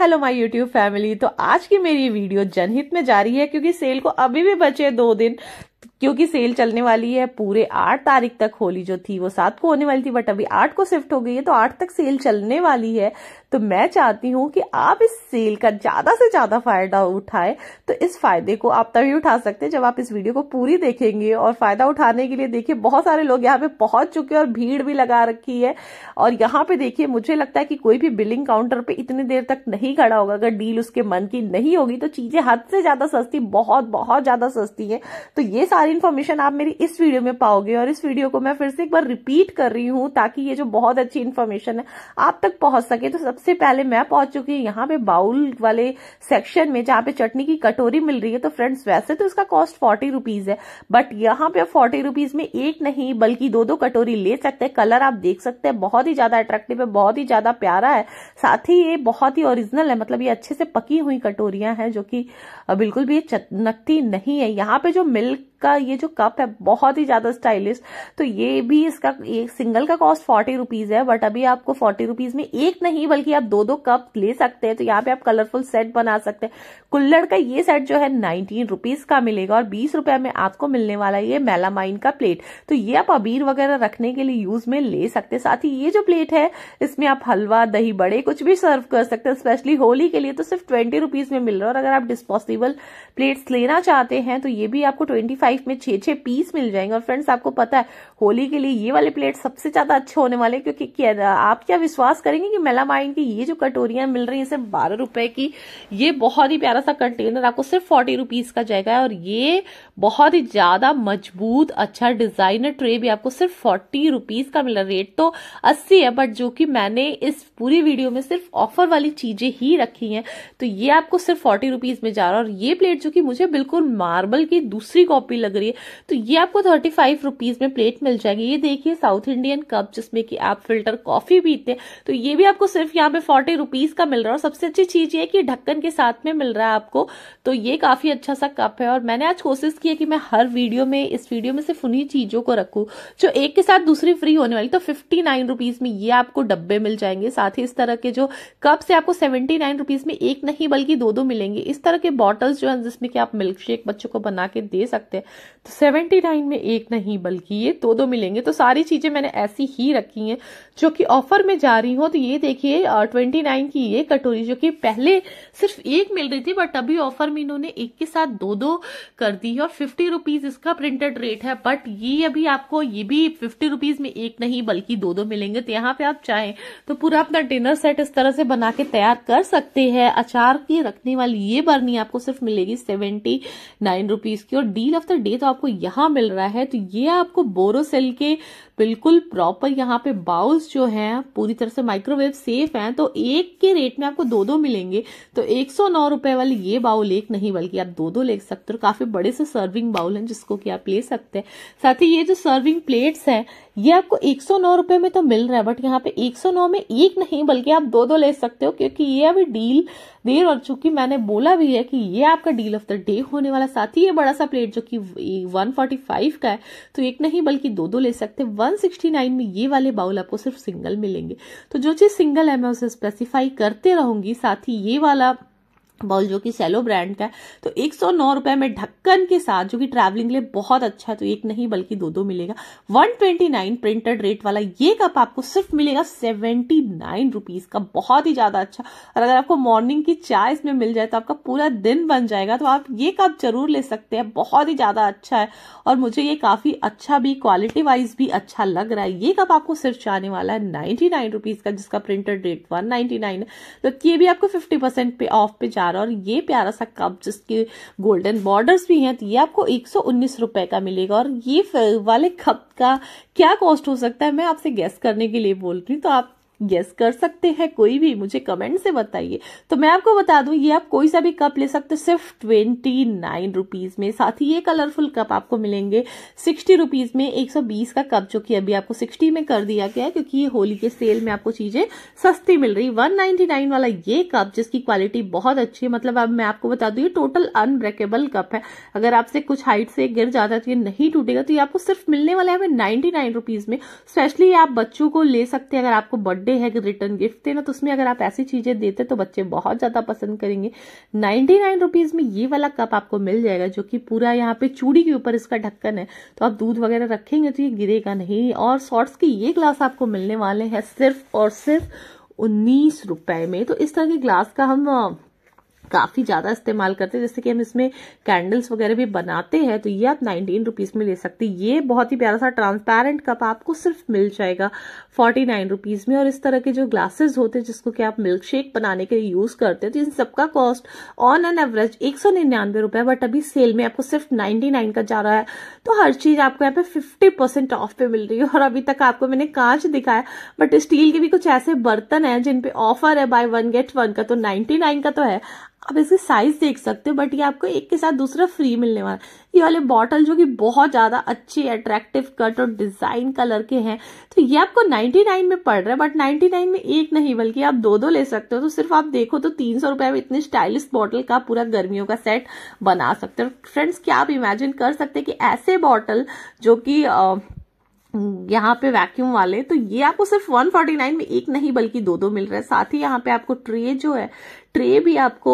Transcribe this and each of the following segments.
hello my YouTube family तो आज की मेरी वीडियो जनहित में जारी है क्योंकि सेल को अभी भी बचे दो दिन क्योंकि सेल चलने वाली है पूरे आठ तारीख तक होली जो थी वो सात को होने वाली थी बट अभी आठ को शिफ्ट हो गई है तो आठ तक सेल चलने वाली है तो मैं चाहती हूं कि आप इस सेल का ज्यादा से ज्यादा फायदा उठाएं तो इस फायदे को आप तभी उठा सकते हैं जब आप इस वीडियो को पूरी देखेंगे और फायदा उठाने के लिए देखिए बहुत सारे लोग यहाँ पे पहुंच चुके हैं और भीड़ भी लगा रखी है और यहाँ पे देखिए मुझे लगता है कि कोई भी बिलिंग काउंटर पे इतनी देर तक नहीं खड़ा होगा अगर डील उसके मन की नहीं होगी तो चीजें हद से ज्यादा सस्ती बहुत बहुत ज्यादा सस्ती है तो ये सारी सारी इन्फॉर्मेशन आप मेरी इस वीडियो में पाओगे और इस वीडियो को मैं फिर से एक बार रिपीट कर रही हूँ ताकि ये जो बहुत अच्छी इन्फॉर्मेशन है आप तक पहुंच सके तो सबसे पहले मैं पहुंच चुकी हूँ यहाँ पे बाउल वाले सेक्शन में जहाँ पे चटनी की कटोरी मिल रही है तो फ्रेंड्स वैसे तो इसका कॉस्ट फोर्टी रुपीज है बट यहाँ पे फोर्टी रुपीज में एक नहीं बल्कि दो दो कटोरी ले सकते हैं कलर आप देख सकते हैं बहुत ही ज्यादा अट्रेक्टिव है बहुत ही ज्यादा प्यारा है साथ ही ये बहुत ही ओरिजिनल है मतलब ये अच्छे से पकी हुई कटोरियां हैं जो कि बिल्कुल भी नकती नहीं है यहाँ पे जो मिल्क का ये जो कप है बहुत ही ज्यादा स्टाइलिश तो ये भी इसका एक सिंगल का कॉस्ट फोर्टी रुपीज है बट अभी आपको फोर्टी रुपीज में एक नहीं बल्कि आप दो दो कप ले सकते हैं तो यहाँ पे आप कलरफुल सेट बना सकते हैं कुल्लड़ का ये सेट जो है नाइनटीन रुपीज का मिलेगा और बीस रुपए में आपको मिलने वाला ये मेलामाइन का प्लेट तो ये आप अबीर वगैरह रखने के लिए यूज में ले सकते हैं साथ ही ये जो प्लेट है इसमें आप हलवा दही बड़े कुछ भी सर्व कर सकते हैं स्पेशली होली के लिए तो सिर्फ ट्वेंटी रुपीज में मिल रहा है और अगर आप डिस्पोजिबल प्लेट्स लेना चाहते हैं तो ये भी आपको ट्वेंटी फाइव फाइव में छः छः पीस मिल जाएंगे और फ्रेंड्स आपको पता है होली के लिए ये वाले प्लेट सबसे ज़्यादा अच्छे होने वाले क्योंकि क्या आप क्या विश्वास करेंगे कि मेला माइंड की ये जो कटोरिया मिल रही है सिर्फ बारह रुपए की ये बहुत ही प्यारा सा कंटेनर आपको सिर्फ फोर्टी रुपीज़ का जाएगा और ये बहुत ही ज़्यादा मजबूत अच्छा डिज़ाइनर ट्रे भी आपको सिर्फ फोर्टी रुपीज़ का मिल रेट तो अस्सी है बट जो की मैंने इस पूरी वीडियो में सिर्फ ऑफर वाली चीज़ें ही रखी है तो ये आपको सिर्फ फोर्टी रुपीज़ में जा रहा है और ये प्लेट जो की मुझे बिल्कुल मार्बल की दूसरी कॉपी लग रही है तो ये आपको थर्टी फाइव रुपीज में प्लेट मिल जाएगी ये देखिए साउथ इंडियन कप जिसमें कि आप फिल्टर कॉफी पीते हैं तो ये भी आपको सिर्फ यहाँ पे फोर्टी रुपीज का मिल रहा है और सबसे अच्छी चीज ये कि ढक्कन के साथ में मिल रहा है आपको तो ये काफी अच्छा सा कप है और मैंने आज कोशिश की है कि मैं हर वीडियो में इस वीडियो में सिर्फ उन्हीं चीजों को रखू जो एक के साथ दूसरी फ्री होने वाली तो फिफ्टी नाइन रुपीज में ये आपको डब्बे मिल जाएंगे साथ ही इस तरह के जो कप से आपको सेवेंटी नाइन रुपीज में एक नहीं बल्कि दो दो मिलेंगे इस तरह के बॉटल्स जो है जिसमें कि आप मिल्क शेक बच्चों को बना के दे सकते हैं तो सेवेंटी नाइन में एक नहीं बल्कि ये दो दो मिलेंगे तो सारी चीजें मैंने ऐसी ही रखी हैं जो कि ऑफर में जा रही हो तो ये देखिए ट्वेंटी नाइन की ये कटोरी जो कि पहले सिर्फ एक मिल रही थी बट अभी ऑफर में इन्होंने एक के साथ दो दो कर दी है और फिफ्टी रुपीज इसका प्रिंटेड रेट है बट ये अभी आपको ये भी फिफ्टी रुपीज में एक नहीं बल्कि दो दो मिलेंगे तो यहाँ पे आप चाहें तो पूरा अपना डिनर सेट इस तरह से बना के तैयार कर सकते हैं अचार की रखने वाली ये बर्नी आपको सिर्फ मिलेगी सेवेंटी नाइन रुपीज की और डील ऑफ द डे तो आपको यहाँ मिल रहा है तो ये आपको बोरोसेल के बिल्कुल प्रॉपर यहाँ पे बाउल्स जो हैं पूरी तरह से माइक्रोवेव सेफ हैं तो एक के रेट में आपको दो दो मिलेंगे तो एक सौ नौ रुपए वाले ये बाउल एक नहीं बल्कि आप दो दो ले सकते हो काफी बड़े से सर्विंग बाउल हैं जिसको कि आप ले सकते हैं साथ ही ये जो सर्विंग प्लेट्स हैं ये आपको 109 रुपए में तो मिल रहा है बट यहाँ पे 109 में एक नहीं बल्कि आप दो दो ले सकते हो क्योंकि ये अभी डील देर और चूंकि मैंने बोला भी है कि ये आपका डील ऑफ द डे होने वाला साथ ही ये बड़ा सा प्लेट जो कि 145 का है तो एक नहीं बल्कि दो दो ले सकते वन सिक्सटी में ये वाले बाउल आपको सिर्फ सिंगल मिलेंगे तो जो चीज सिंगल है मैं उसे स्पेसिफाई करते रहूंगी साथ ही ये वाला बॉल जो कि सेलो ब्रांड का है तो एक सौ नौ रुपए में ढक्कन के साथ जो कि ट्रैवलिंग के लिए बहुत अच्छा है तो एक नहीं बल्कि दो दो मिलेगा one twenty nine printed rate वाला ये कप आपको सिर्फ मिलेगा सेवेंटी नाइन रुपीज का बहुत ही ज्यादा अच्छा और अगर आपको मॉर्निंग की चाय इसमें मिल जाए तो आपका पूरा दिन बन जाएगा तो आप ये कप जरूर ले सकते हैं बहुत ही ज्यादा अच्छा है और मुझे ये काफी अच्छा भी क्वालिटी वाइज भी अच्छा लग रहा है ये कप आपको सिर्फ जाने वाला है नाइनटी नाइन रुपीज का जिसका printed rate one ninety nine है तो ये भी आपको फिफ्टी परसेंट पे ऑफ पे जा प्यारा और ये प्यारा सा कप जिसके गोल्डन बॉर्डर्स भी हैं तो ये आपको एक रुपए का मिलेगा और ये वाले कप का क्या कॉस्ट हो सकता है मैं आपसे गैस करने के लिए बोल रही हूँ तो आप गेस कर सकते हैं कोई भी मुझे कमेंट से बताइए तो मैं आपको बता दूं ये आप कोई सा भी कप ले सकते हो सिर्फ ट्वेंटी नाइन रुपीज में साथ ही ये कलरफुल कप आपको मिलेंगे सिक्सटी रुपीज में एक सौ बीस का कप जो कि अभी आपको सिक्सटी में कर दिया गया है क्योंकि ये होली के सेल में आपको चीजें सस्ती मिल रही वन नाइनटी नाइन वाला ये कप जिसकी क्वालिटी बहुत अच्छी है मतलब अब मैं आपको बता दू ये टोटल अनब्रेकेबल कप है अगर आपसे कुछ हाइट से गिर जाता है तो ये नहीं टूटेगा तो ये आपको सिर्फ मिलने वाला है नाइनटी नाइन रुपीज में स्पेशली आप बच्चों को ले सकते हैं अगर आपको बर्थडे बर्थडे है रिटर्न गिफ्ट देना तो उसमें अगर आप ऐसी चीज़ें देते तो बच्चे बहुत ज़्यादा पसंद करेंगे नाइनटी नाइन रुपीज़ में ये वाला कप आपको मिल जाएगा जो कि पूरा यहाँ पे चूड़ी के ऊपर इसका ढक्कन है तो आप दूध वगैरह रखेंगे तो ये गिरेगा नहीं और शॉर्ट्स के ये ग्लास आपको मिलने वाले हैं सिर्फ और सिर्फ उन्नीस रुपए में तो इस तरह के ग्लास का हम काफ़ी ज़्यादा इस्तेमाल करते हैं जैसे कि हम इसमें कैंडल्स वगैरह भी बनाते हैं तो ये आप नाइनटीन रुपीज़ में ले सकते हैं ये बहुत ही प्यारा सा ट्रांसपेरेंट कप आपको सिर्फ मिल जाएगा फोर्टी नाइन रुपीज़ में और इस तरह के जो ग्लासेस होते हैं जिसको कि आप मिल्क शेक बनाने के लिए यूज़ करते हैं तो इन सबका कॉस्ट ऑन एन एवरेज एक सौ निन्यानवे रुपए बट अभी सेल में आपको सिर्फ नाइनटी नाइन का जा रहा है तो हर चीज़ आपको यहाँ पे फिफ्टी परसेंट ऑफ पे मिल रही है और अभी तक आपको मैंने कांच दिखाया बट स्टील के भी कुछ ऐसे बर्तन है जिनपे ऑफर है बाय वन गेट वन का तो नाइन्टी नाइन का तो है आप इसकी साइज देख सकते हो बट ये आपको एक के साथ दूसरा फ्री मिलने वाला ये वाले बॉटल जो कि बहुत ज्यादा अच्छे अट्रैक्टिव कट और डिजाइन कलर के हैं तो ये आपको 99 में पड़ रहा है बट 99 में एक नहीं बल्कि आप दो दो ले सकते हो तो सिर्फ आप देखो तो तीन सौ रुपए में इतने स्टाइलिश बॉटल का पूरा गर्मियों का सेट बना सकते हो फ्रेंड्स क्या आप इमेजिन कर सकते कि ऐसे बॉटल जो कि यहाँ पे वैक्यूम वाले तो ये आपको सिर्फ 149 में एक नहीं बल्कि दो दो मिल रहा है साथ ही यहाँ पे आपको ट्रे जो है ट्रे भी आपको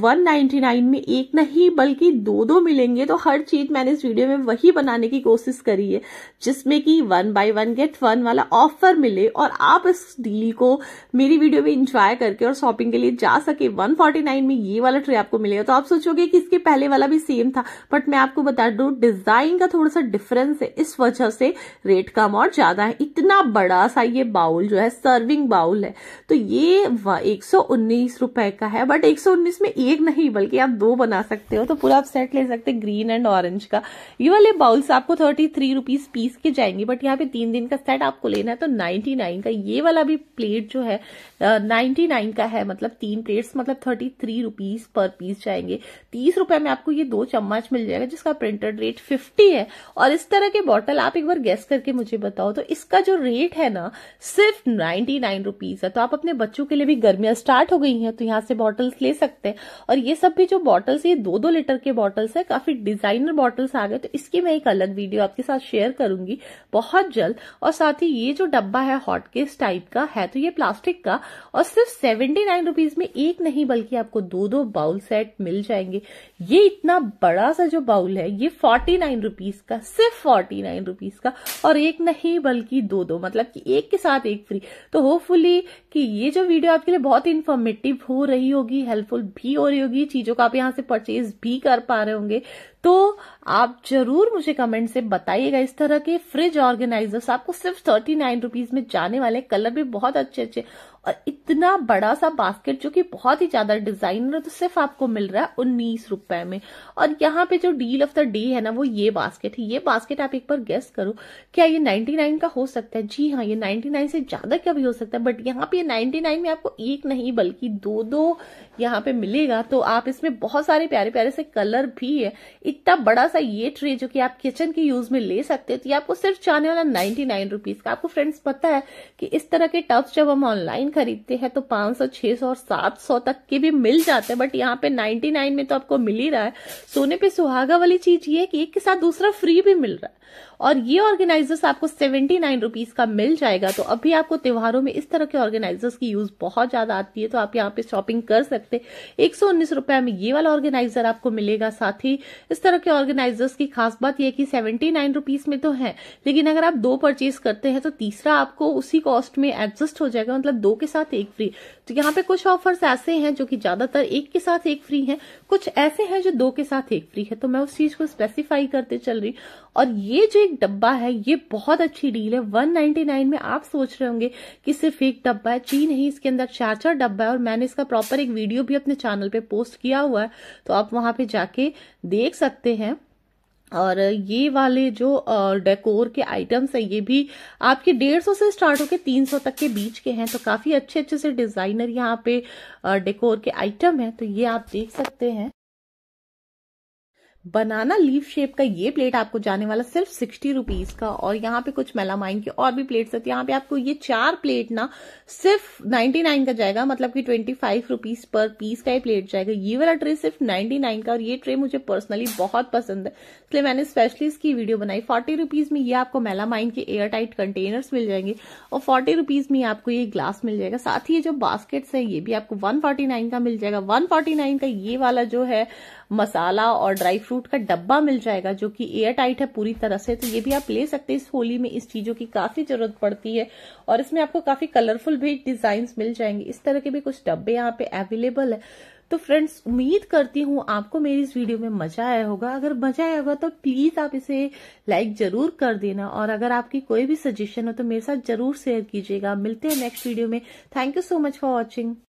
वन नाइन्टी नाइन में एक नहीं बल्कि दो दो मिलेंगे तो हर चीज मैंने इस वीडियो में वही बनाने की कोशिश करी है जिसमें कि one buy one get one वाला ऑफर मिले और आप इस डील को मेरी वीडियो में इंजॉय करके और शॉपिंग के लिए जा सके वन फोर्टी नाइन में ये वाला ट्रे आपको मिलेगा तो आप सोचोगे कि इसके पहले वाला भी सेम था बट मैं आपको बता दू डिजाइन का थोड़ा सा डिफरेंस है इस वजह से रेट कम और ज्यादा है इतना बड़ा सा ये बाउल जो है सर्विंग बाउल है तो ये एक सौ उन्नीस रुपए का है बट 119 में एक नहीं बल्कि आप दो बना सकते हो तो पूरा आप सेट ले सकते हैं ग्रीन एंड ऑरेंज का ये वाले बाउल्स आपको थर्टी थ्री रुपीज पीस के जाएंगे बट यहाँ पे तीन दिन का सेट आपको लेना है तो नाइनटी नाइन का ये वाला भी प्लेट जो है नाइनटी नाइन का है मतलब तीन प्लेट्स मतलब thirty three rupees per piece जाएंगे तीस रुपए में आपको ये दो चम्मच मिल जाएगा जिसका प्रिंटेड रेट फिफ्टी है और इस तरह के बॉटल आप एक बार गैस करके मुझे बताओ तो इसका जो रेट है ना सिर्फ नाइनटी नाइन रुपीज है तो आप अपने बच्चों के लिए भी गर्मियां स्टार्ट हो गई हैं तो यहाँ से बॉटल्स ले सकते हैं और ये सब भी जो बॉटल्स ये दो दो लीटर के बॉटल्स है काफी डिजाइनर बॉटल्स आ गए तो इसकी मैं एक अलग वीडियो आपके साथ शेयर करूंगी बहुत जल्द और साथ ही ये जो डब्बा है हॉटकेस टाइप का है तो ये प्लास्टिक का और सिर्फ सेवेंटी नाइन रुपीज में एक नहीं बल्कि आपको दो दो बाउल सेट मिल जाएंगे ये इतना बड़ा सा जो बाउल है ये फोर्टी नाइन रुपीज का सिर्फ फोर्टी नाइन रुपीज का और एक नहीं बल्कि दो दो मतलब कि एक के साथ एक फ्री तो होपफुली कि ये जो वीडियो आपके लिए बहुत इन्फॉर्मेटिव हो रही होगी हेल्पफुल भी हो रही होगी चीजों को आप यहाँ से परचेज भी कर पा रहे होंगे तो आप जरूर मुझे कमेंट से बताइएगा इस तरह के फ्रिज ऑर्गेनाइजर्स आपको सिर्फ थर्टी नाइन रुपीज में जाने वाले कलर भी बहुत अच्छे अच्छे और इतना बड़ा सा बास्केट जो कि बहुत ही ज्यादा डिजाइनर है तो सिर्फ आपको मिल रहा है उन्नीस रुपए में और यहाँ पे जो डील ऑफ द डे है ना वो ये बास्केट है ये बास्केट आप एक बार गेस करो क्या ये नाइन का हो सकता है जी हाँ ये नाइन से ज्यादा क्या भी हो सकता है बट यहाँ पे नाइनटी नाइन में आपको एक नहीं बल्कि दो दो यहाँ पे मिलेगा तो आप इसमें बहुत सारे प्यारे प्यारे से कलर भी है इतना बड़ा छोटा सा ये ट्रे जो कि आप किचन के यूज में ले सकते हो तो ये आपको सिर्फ चाहने वाला नाइन्टी नाइन रुपीज का आपको फ्रेंड्स पता है कि इस तरह के टब्स जब हम ऑनलाइन खरीदते हैं तो पांच सौ छह सौ और सात सौ तक के भी मिल जाते हैं बट यहाँ पे नाइन्टी नाइन में तो आपको मिल ही रहा है सोने पे सुहागा वाली चीज ये है कि एक के साथ दूसरा फ्री भी मिल रहा है और ये ऑर्गेनाइजर्स आपको सेवेंटी नाइन रुपीज का मिल जाएगा तो अभी आपको त्योहारों में इस तरह के ऑर्गेनाइजर्स की यूज बहुत ज्यादा आती है तो आप यहाँ पे शॉपिंग कर सकते एक सौ उन्नीस रुपए में ये वाला ऑर्गेनाइजर आपको मिलेगा साथ ही इस तरह के ऑर्गेनाइज ऑर्गेनाइजर्स की खास बात यह कि सेवेंटी नाइन रुपीज में तो है लेकिन अगर आप दो परचेज करते हैं तो तीसरा आपको उसी कॉस्ट में एडजस्ट हो जाएगा मतलब दो के साथ एक फ्री तो यहाँ पे कुछ ऑफर्स ऐसे हैं जो कि ज्यादातर एक के साथ एक फ्री है कुछ ऐसे हैं जो दो के साथ एक फ्री है तो मैं उस चीज को स्पेसिफाई करते चल रही और ये जो एक डब्बा है ये बहुत अच्छी डील है वन में आप सोच रहे होंगे कि सिर्फ एक डब्बा है जी नहीं इसके अंदर चार चार डब्बा है और मैंने इसका प्रॉपर एक वीडियो भी अपने चैनल पे पोस्ट किया हुआ है तो आप वहां पे जाके देख सकते हैं और ये वाले जो डेकोर के आइटम्स हैं ये भी आपके डेढ़ सौ से स्टार्ट होकर तीन सौ तक के बीच के हैं तो काफ़ी अच्छे अच्छे से डिज़ाइनर यहाँ पे डेकोर के आइटम हैं तो ये आप देख सकते हैं बनाना लीफ शेप का ये प्लेट आपको जाने वाला सिर्फ सिक्सटी रुपीज का और यहाँ पे कुछ मेलामाइन की और भी प्लेट्स होती है यहाँ पे आपको ये चार प्लेट ना सिर्फ नाइनटी नाइन का जाएगा मतलब कि twenty five rupees per piece का ये प्लेट जाएगा ये वाला ट्रे सिर्फ नाइनटी नाइन का और ये ट्रे मुझे पर्सनली बहुत पसंद है इसलिए मैंने स्पेशली इसकी वीडियो बनाई फोर्टी रुपीज में ये आपको मेलामाइन के एयर टाइट कंटेनर्स मिल जाएंगे और फोर्टी रुपीज में आपको ये ग्लास मिल जाएगा साथ ही ये जो बास्केट्स है ये भी आपको वन फोर्टी नाइन का मिल जाएगा वन फोर्टी नाइन का ये वाला जो है मसाला और ड्राई फ्रूट का डब्बा मिल जाएगा जो कि एयर टाइट है पूरी तरह से तो ये भी आप ले सकते हैं इस होली में इस चीजों की काफी जरूरत पड़ती है और इसमें आपको काफी कलरफुल भी डिजाइन मिल जाएंगे इस तरह के भी कुछ डब्बे यहाँ पे अवेलेबल है तो फ्रेंड्स उम्मीद करती हूँ आपको मेरी इस वीडियो में मजा आया होगा अगर मजा आया होगा तो प्लीज आप इसे लाइक जरूर कर देना और अगर आपकी कोई भी सजेशन हो तो मेरे साथ जरूर शेयर कीजिएगा मिलते हैं नेक्स्ट वीडियो में thank you so much for watching